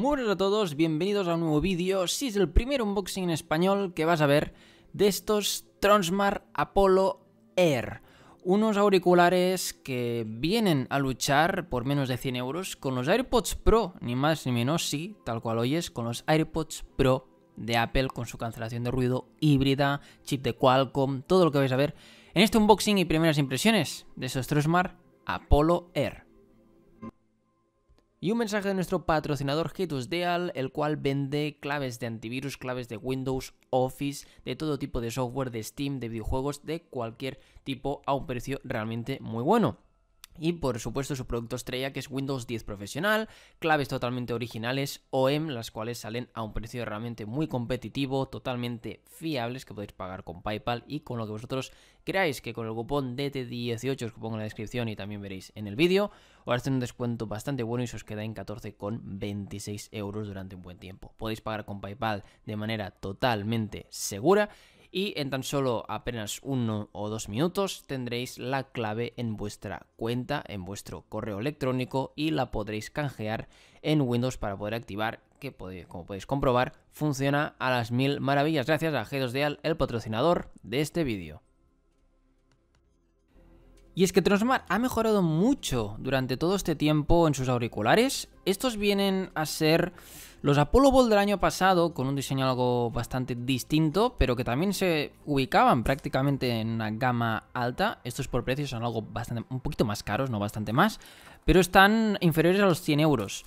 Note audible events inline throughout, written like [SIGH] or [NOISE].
Muy buenas a todos, bienvenidos a un nuevo vídeo. Si es el primer unboxing en español que vas a ver de estos Tronsmart Apollo Air. Unos auriculares que vienen a luchar por menos de 100 euros con los AirPods Pro, ni más ni menos, sí, tal cual oyes, con los AirPods Pro de Apple con su cancelación de ruido híbrida, chip de Qualcomm, todo lo que vais a ver en este unboxing y primeras impresiones de estos Tronsmart Apollo Air. Y un mensaje de nuestro patrocinador Getusdeal, Deal, el cual vende claves de antivirus, claves de Windows, Office, de todo tipo de software, de Steam, de videojuegos, de cualquier tipo a un precio realmente muy bueno y por supuesto su producto estrella que es Windows 10 Profesional, claves totalmente originales, OEM, las cuales salen a un precio realmente muy competitivo, totalmente fiables que podéis pagar con PayPal y con lo que vosotros creáis que con el cupón DT18 os pongo en la descripción y también veréis en el vídeo, os hacen un descuento bastante bueno y se os queda en 14,26 euros durante un buen tiempo. Podéis pagar con PayPal de manera totalmente segura y en tan solo apenas uno o dos minutos tendréis la clave en vuestra cuenta, en vuestro correo electrónico y la podréis canjear en Windows para poder activar que como podéis comprobar funciona a las mil maravillas gracias a G2Deal el patrocinador de este vídeo. Y es que Transmart ha mejorado mucho durante todo este tiempo en sus auriculares. Estos vienen a ser los Apollo Ball del año pasado, con un diseño algo bastante distinto, pero que también se ubicaban prácticamente en una gama alta. Estos por precios son algo bastante, un poquito más caros, no bastante más, pero están inferiores a los 100 euros,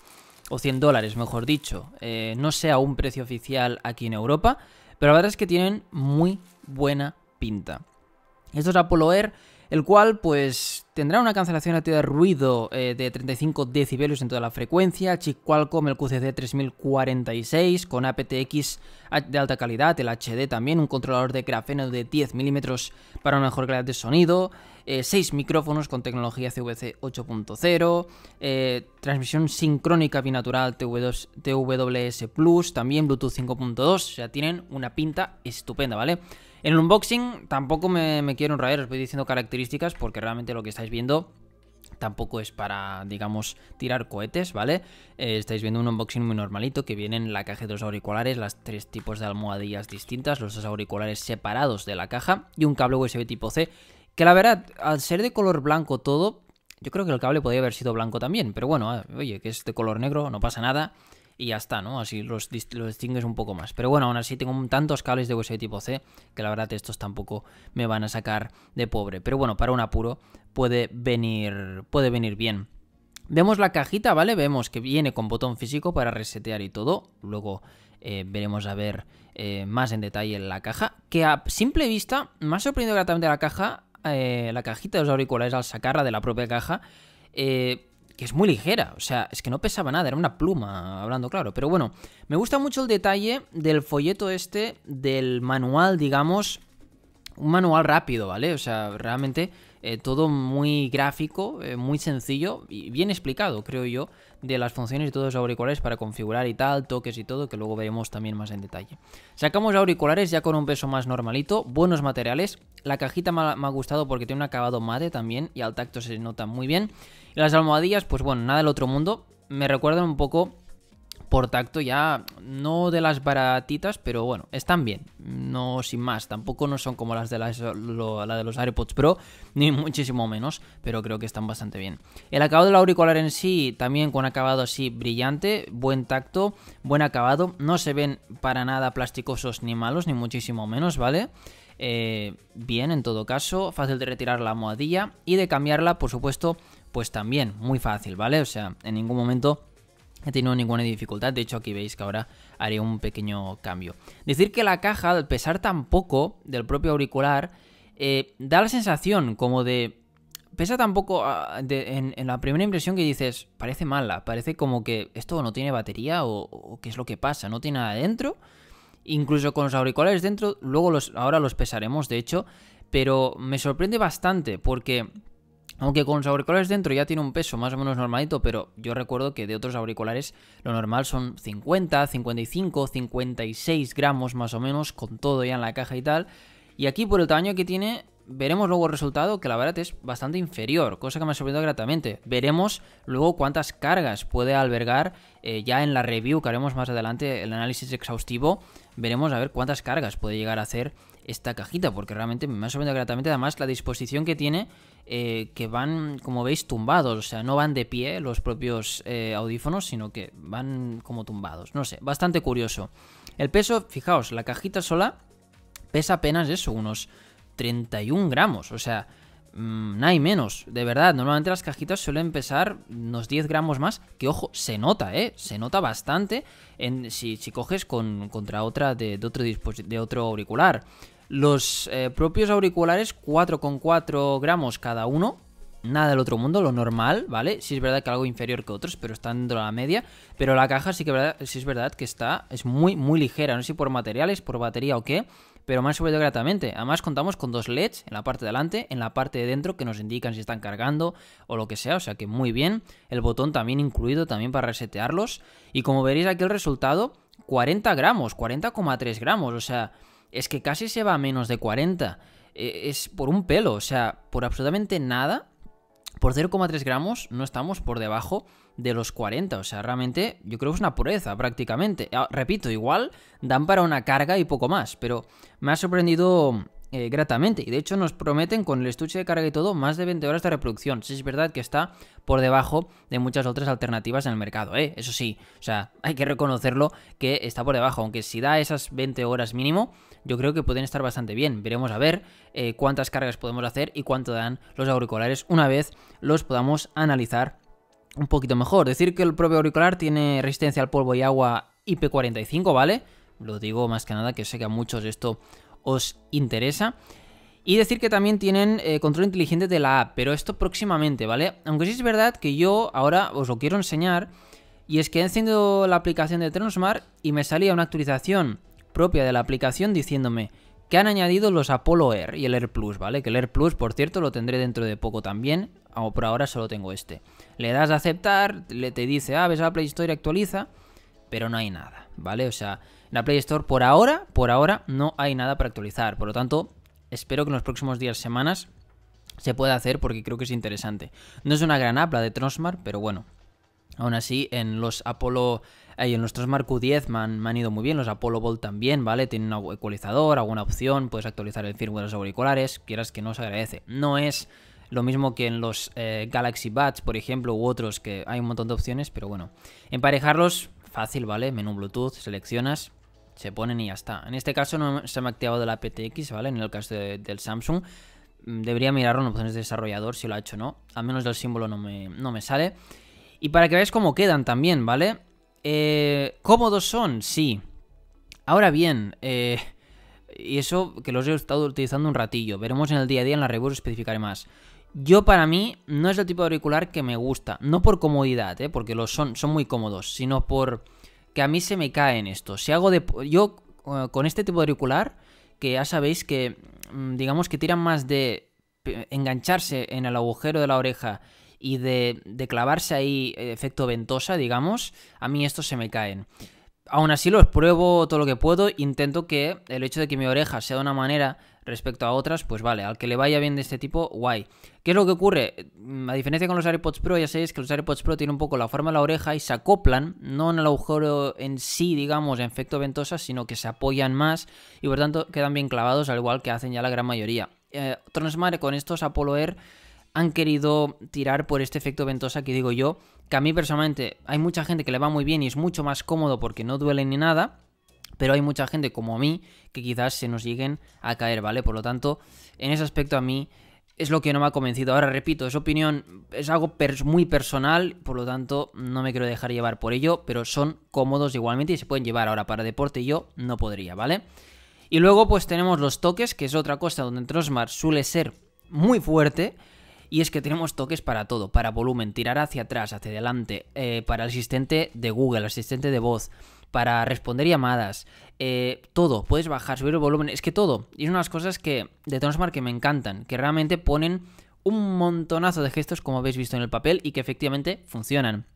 o 100 dólares, mejor dicho. Eh, no sea un precio oficial aquí en Europa, pero la verdad es que tienen muy buena pinta. Estos Apollo Air el cual pues tendrá una cancelación activa de ruido eh, de 35 decibelios en toda la frecuencia, chip Qualcomm el qcc 3046 con aptX de alta calidad, el HD también, un controlador de grafeno de 10 milímetros para una mejor calidad de sonido, 6 eh, micrófonos con tecnología CVC 8.0, eh, transmisión sincrónica binatural TWS Plus, también Bluetooth 5.2, o sea, tienen una pinta estupenda, ¿vale? En el unboxing tampoco me, quiero enraer, os voy diciendo características porque realmente lo que estáis viendo Tampoco es para, digamos, tirar cohetes, ¿vale? Eh, estáis viendo un unboxing muy normalito que viene en la caja de los auriculares, las tres tipos de almohadillas distintas, los dos auriculares separados de la caja y un cable USB tipo C. Que la verdad, al ser de color blanco todo, yo creo que el cable podría haber sido blanco también, pero bueno, ah, oye, que es de color negro, no pasa nada y ya está, ¿no? Así los, distingues un poco más. Pero bueno, aún así tengo tantos cables de USB tipo C que la verdad estos tampoco me van a sacar de pobre. Pero bueno, para un apuro puede venir, puede venir bien. Vemos la cajita, ¿vale? Vemos que viene con botón físico para resetear y todo. Luego eh, veremos a ver eh, más en detalle la caja. Que a simple vista me ha sorprendido gratamente la caja, eh, la cajita de los auriculares al sacarla de la propia caja. Eh, que es muy ligera, o sea, es que no pesaba nada, era una pluma, hablando claro. Pero bueno, me gusta mucho el detalle del folleto este, del manual, digamos, un manual rápido, ¿vale? O sea, realmente eh, todo muy gráfico, eh, muy sencillo y bien explicado, creo yo, de las funciones de todos los auriculares para configurar y tal, toques y todo, que luego veremos también más en detalle. Sacamos auriculares ya con un peso más normalito, buenos materiales, la cajita me ha, me ha gustado porque tiene un acabado mate también y al tacto se nota muy bien. Y las almohadillas, pues bueno, nada del otro mundo, me recuerdan un poco por tacto ya no de las baratitas, pero bueno, están bien, no sin más, tampoco no son como las de, la de los AirPods Pro, ni [LAUGHS] muchísimo menos, pero creo que están bastante bien. El acabado del auricular en sí, también con acabado así brillante, buen tacto, buen acabado, no se ven para nada plasticosos ni malos, ni muchísimo menos, ¿vale? Eh, bien en todo caso, fácil de retirar la almohadilla y de cambiarla, por supuesto, pues también muy fácil, ¿vale? O sea, en ningún momento he tenido ninguna dificultad, de hecho aquí veis que ahora haré un pequeño cambio. Decir que la caja, al pesar tan poco del propio auricular, eh, da la sensación como de... Pesa tampoco poco ah, en, la primera impresión que dices, parece mala, parece como que esto no tiene batería o, qué es lo que pasa, no tiene nada dentro. Incluso con los auriculares dentro, luego los, ahora los pesaremos, de hecho, pero me sorprende bastante porque aunque con los auriculares dentro ya tiene un peso más o menos normalito, pero yo recuerdo que de otros auriculares lo normal son 50, 55, 56 gramos más o menos, con todo ya en la caja y tal. Y aquí por el tamaño que tiene, veremos luego el resultado, que la verdad es bastante inferior, cosa que me ha sorprendido gratamente. Veremos luego cuántas cargas puede albergar eh, ya en la review que haremos más adelante, el análisis exhaustivo. Veremos a ver cuántas cargas puede llegar a hacer esta cajita, porque realmente me ha sorprendido gratamente. Además, la disposición que tiene, eh, que van, como veis, tumbados, o sea, no van de pie los propios eh, audífonos, sino que van como tumbados. No sé, bastante curioso. El peso, fijaos, la cajita sola pesa apenas eso, unos 31 gramos, o sea, mm, no hay menos, de verdad, normalmente las cajitas suelen pesar unos 10 gramos más, que ojo, se nota, ¿eh? Se nota bastante en, si, si coges con, contra otra de, otro de otro auricular. Los eh, propios auriculares, 4,4 gramos cada uno, nada del otro mundo, lo normal, ¿vale? Sí es verdad que algo inferior que otros, pero está dentro de la media. Pero la caja sí que verdad, sí es verdad que está, es muy, muy ligera, no sé si por materiales, por batería o qué, pero más sobre todo gratamente. Además contamos con dos LEDs en la parte de adelante, en la parte de dentro, que nos indican si están cargando o lo que sea, o sea que muy bien. El botón también incluido también para resetearlos. Y como veréis aquí el resultado, 40 gramos, 40,3 gramos, o sea, es que casi se va a menos de 40. E-, es por un pelo, o sea, por absolutamente nada por 0,3 gramos no estamos por debajo de los 40. O sea, realmente yo creo que es una pureza prácticamente. Ah, repito, igual dan para una carga y poco más, pero me ha sorprendido eh, gratamente. Y de hecho nos prometen con el estuche de carga y todo más de 20 horas de reproducción. Si es verdad que está por debajo de muchas otras alternativas en el mercado, ¿eh? Eso sí, o sea, [LAUGHS] hay que reconocerlo que está por debajo. Aunque si da esas 20 horas mínimo, yo creo que pueden estar bastante bien. Veremos a ver eh, cuántas cargas podemos hacer y cuánto dan los auriculares una vez los podamos analizar un poquito mejor. Decir que el propio auricular tiene resistencia al polvo y agua IP45, ¿vale? Lo digo más que nada que sé que a muchos esto os interesa. Y decir que también tienen eh, control inteligente de la app, pero esto próximamente, ¿vale? Aunque sí es verdad que yo ahora os lo quiero enseñar, y es que he encendido la aplicación de Transmart y me salía una actualización propia de la aplicación diciéndome que han añadido los Apollo Air y el Air Plus, ¿vale? Que el Air Plus, por cierto, lo tendré dentro de poco también, o por ahora solo tengo este. Le das a aceptar, le te dice, ah, ves a la Play Store actualiza, pero no hay nada, ¿vale? O sea, en la Play Store por ahora, por ahora no hay nada para actualizar, por lo tanto, espero que en los próximos días, semanas, se pueda hacer porque creo que es interesante. No es una gran app de Tronsmart, pero bueno, Aún así, en los Apollo, y en los Transmar Q10 me han, ido muy bien, los Apollo Bolt también, ¿vale? Tienen un ecualizador, alguna opción, puedes actualizar el firmware de los auriculares, quieras que no se agradece. No es lo mismo que en los eh, Galaxy Buds, por ejemplo, u otros, que hay un montón de opciones, pero bueno, emparejarlos fácil, ¿vale? Menú Bluetooth, seleccionas, se ponen y ya está. En este caso no se me ha activado la PTX, ¿vale? En el caso del Samsung. Mm, debería mirarlo en opciones de desarrollador si lo ha hecho o no. Al menos del símbolo no me, sale. Y para que veáis cómo quedan también, ¿vale? Eh, ¿Cómodos son? Sí. Ahora bien, eh, y eso que los he estado utilizando un ratillo. Veremos en el día a día, en la review especificaré más. Yo para mí no es el tipo de auricular que me gusta, no por comodidad, ¿eh? porque los son, muy cómodos, sino por que a mí se me caen estos. Si hago de... Yo eh, con este tipo de auricular, que ya sabéis que mm, digamos que tiran más de engancharse en el agujero de la oreja y de, de clavarse ahí eh, efecto ventosa, digamos, a mí estos se me caen. Aún así los pruebo todo lo que puedo, intento que el hecho de que mi oreja sea de una manera respecto a otras, pues vale, al que le vaya bien de este tipo, guay. ¿Qué es lo que ocurre? Mm, a diferencia con los AirPods Pro, ya sabéis que los AirPods Pro tienen un poco la forma de la oreja y se acoplan, no en el agujero en sí, digamos, en efecto ventosa, sino que se apoyan más y por tanto quedan bien clavados, al igual que hacen ya la gran mayoría. Eh, Transmare con estos Apollo Air han querido tirar por este efecto ventosa que digo yo, que a mí personalmente hay mucha gente que le va muy bien y es mucho más cómodo porque no duele ni nada. Pero hay mucha gente como a mí que quizás se nos lleguen a caer, ¿vale? Por lo tanto, en ese aspecto a mí es lo que no me ha convencido. Ahora, repito, es opinión, es algo muy personal, por lo tanto, no me quiero dejar llevar por ello, pero son cómodos igualmente y se pueden llevar. Ahora, para deporte y yo no podría, ¿vale? Y luego, pues tenemos los toques, que es otra cosa donde Trosmar suele ser muy fuerte. Y es que tenemos toques para todo, para volumen, tirar hacia atrás, hacia adelante, eh, para el asistente de Google, asistente de voz, para responder llamadas, eh, todo, puedes bajar, subir el volumen, es que todo. Y es unas cosas que de Tonsmart que me encantan, que realmente ponen un montonazo de gestos como habéis visto en el papel y que efectivamente funcionan.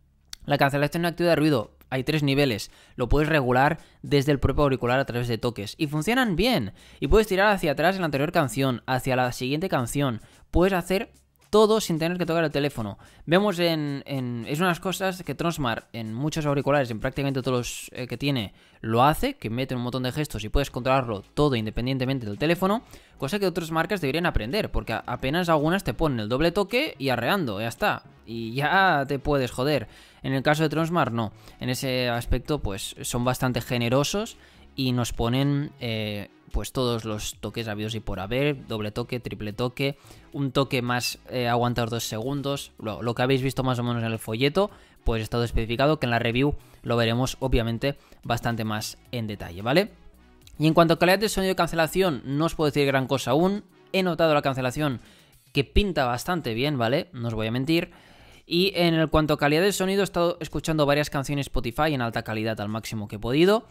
La cancelación activa de ruido, hay tres niveles, lo puedes regular desde el propio auricular a través de toques y funcionan bien. Y puedes tirar hacia atrás en la anterior canción, hacia la siguiente canción, puedes hacer todo sin tener que tocar el teléfono. Vemos en, es unas cosas que Tronsmart, en muchos auriculares, en prácticamente todos los eh, que tiene, lo hace, que mete un montón de gestos y puedes controlarlo todo independientemente del teléfono, cosa que otras marcas deberían aprender, porque apenas algunas te ponen el doble toque y arreando, ya está, y ya te puedes joder. En el caso de Tronsmart, no, en ese aspecto pues son bastante generosos y nos ponen eh, pues todos los toques habidos y por haber, doble toque, triple toque, un toque más eh, aguantar dos segundos, lo, que habéis visto más o menos en el folleto, pues está todo especificado, que en la review lo veremos obviamente bastante más en detalle, ¿vale? Y en cuanto a calidad de sonido de cancelación, no os puedo decir gran cosa aún, he notado la cancelación que pinta bastante bien, ¿vale? No os voy a mentir. Y en el cuanto a calidad de sonido, he estado escuchando varias canciones Spotify en alta calidad al máximo que he podido.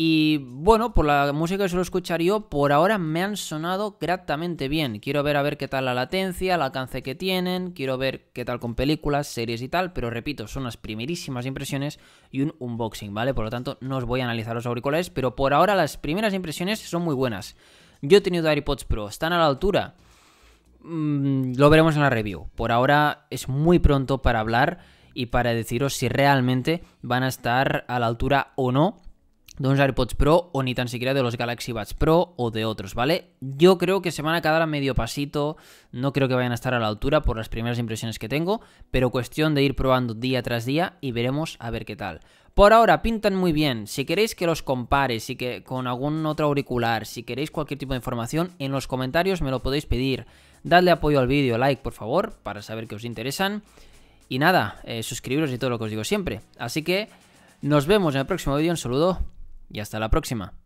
Y bueno, por la música que suelo escuchar yo, por ahora me han sonado gratamente bien. Quiero ver a ver qué tal la latencia, el alcance que tienen, quiero ver qué tal con películas, series y tal, pero repito, son las primerísimas impresiones y un unboxing, ¿vale? Por lo tanto, no os voy a analizar los auriculares, pero por ahora las primeras impresiones son muy buenas. Yo he tenido AirPods Pro, ¿están a la altura? Mm, lo veremos en la review. Por ahora es muy pronto para hablar y para deciros si realmente van a estar a la altura o no de unos AirPods Pro o ni tan siquiera de los Galaxy Buds Pro o de otros, ¿vale? Yo creo que se van a quedar a medio pasito, no creo que vayan a estar a la altura por las primeras impresiones que tengo, pero cuestión de ir probando día tras día y veremos a ver qué tal. Por ahora pintan muy bien. Si queréis que los compare, si que con algún otro auricular, si queréis cualquier tipo de información, en los comentarios me lo podéis pedir. Dadle apoyo al vídeo, like por favor, para saber que os interesan. Y nada, eh, suscribiros y todo lo que os digo siempre. Así que nos vemos en el próximo vídeo. Un saludo y hasta la próxima.